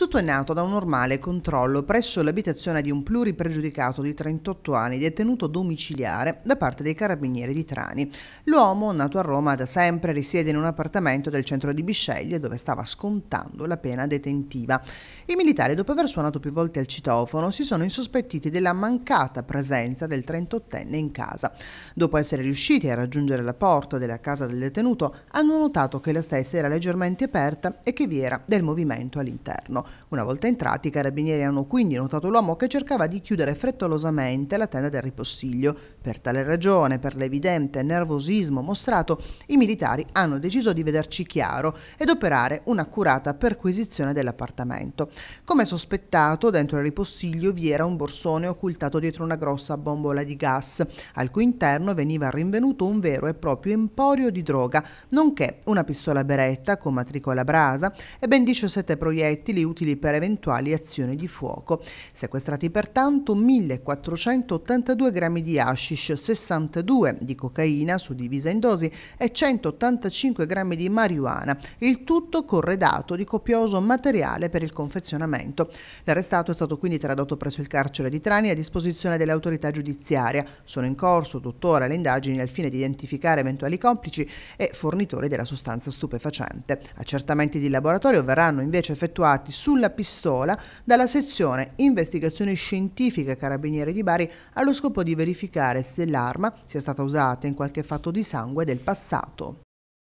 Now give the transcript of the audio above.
Tutto è nato da un normale controllo presso l'abitazione di un pluripregiudicato di 38 anni detenuto domiciliare da parte dei carabinieri di Trani. L'uomo, nato a Roma da sempre, risiede in un appartamento del centro di Bisceglie dove stava scontando la pena detentiva. I militari, dopo aver suonato più volte al citofono, si sono insospettiti della mancata presenza del 38enne in casa. Dopo essere riusciti a raggiungere la porta della casa del detenuto, hanno notato che la stessa era leggermente aperta e che vi era del movimento all'interno. Una volta entrati, i carabinieri hanno quindi notato l'uomo che cercava di chiudere frettolosamente la tenda del ripostiglio. Per tale ragione, per l'evidente nervosismo mostrato, i militari hanno deciso di vederci chiaro ed operare un'accurata perquisizione dell'appartamento. Come sospettato, dentro il ripostiglio vi era un borsone occultato dietro una grossa bombola di gas, al cui interno veniva rinvenuto un vero e proprio emporio di droga, nonché una pistola beretta con matricola brasa e ben 17 proiettili utilizzati utili per eventuali azioni di fuoco. Sequestrati pertanto 1482 grammi di hashish, 62 di cocaina suddivisa in dosi e 185 grammi di marijuana, il tutto corredato di copioso materiale per il confezionamento. L'arrestato è stato quindi tradotto presso il carcere di Trani a disposizione dell'autorità giudiziaria. Sono in corso tuttora le indagini al fine di identificare eventuali complici e fornitori della sostanza stupefacente. Accertamenti di laboratorio verranno invece effettuati su sulla pistola dalla sezione investigazione scientifica carabinieri di Bari allo scopo di verificare se l'arma sia stata usata in qualche fatto di sangue del passato.